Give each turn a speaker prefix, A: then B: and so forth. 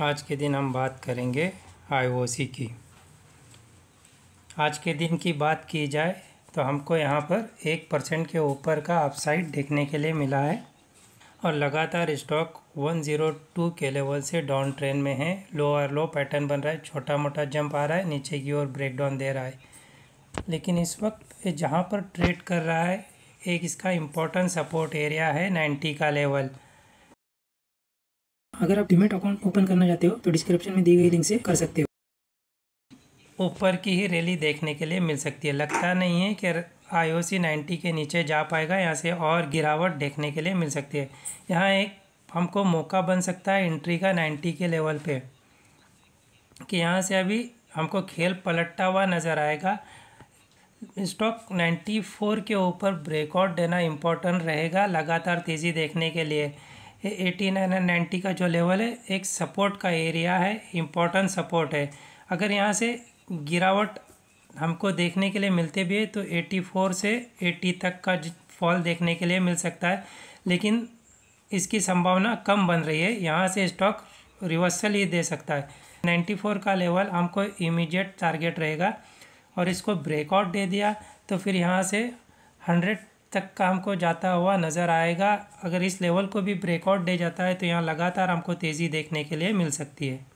A: आज के दिन हम बात करेंगे आईओसी की आज के दिन की बात की जाए तो हमको यहाँ पर एक परसेंट के ऊपर का अपसाइड देखने के लिए मिला है और लगातार स्टॉक 102 के लेवल से डाउन ट्रेंड में है लोअर लो पैटर्न बन रहा है छोटा मोटा जंप आ रहा है नीचे की ओर ब्रेक डाउन दे रहा है लेकिन इस वक्त जहाँ पर ट्रेड कर रहा है एक इसका इम्पोर्टेंट सपोर्ट एरिया है नाइन्टी का लेवल
B: अगर आप डिमेट अकाउंट ओपन करना चाहते हो तो डिस्क्रिप्शन में दी गई लिंक से कर सकते हो
A: ऊपर की ही रैली देखने के लिए मिल सकती है लगता नहीं है कि सी नाइन्टी के नीचे जा पाएगा यहाँ से और गिरावट देखने के लिए मिल सकती है यहाँ एक हमको मौका बन सकता है एंट्री का नाइन्टी के लेवल पे कि यहाँ से अभी हमको खेल पलटता हुआ नज़र आएगा स्टॉक 94 के ऊपर ब्रेकआउट देना इम्पोर्टेंट रहेगा लगातार तेज़ी देखने के लिए एटी नाइन एंड नाइन्टी का जो लेवल है एक सपोर्ट का एरिया है इम्पोर्टेंट सपोर्ट है अगर यहाँ से गिरावट हमको देखने के लिए मिलते भी है तो एटी फोर से एटी तक का फॉल देखने के लिए मिल सकता है लेकिन इसकी संभावना कम बन रही है यहाँ से स्टॉक रिवर्सल ही दे सकता है नाइन्टी फोर का लेवल हमको इमीडिएट टारगेट रहेगा और इसको ब्रेकआउट दे दिया तो फिर यहाँ से हंड्रेड तक का हमको जाता हुआ नज़र आएगा अगर इस लेवल को भी ब्रेकआउट दे जाता है तो यहाँ लगातार हमको तेज़ी देखने के लिए मिल सकती है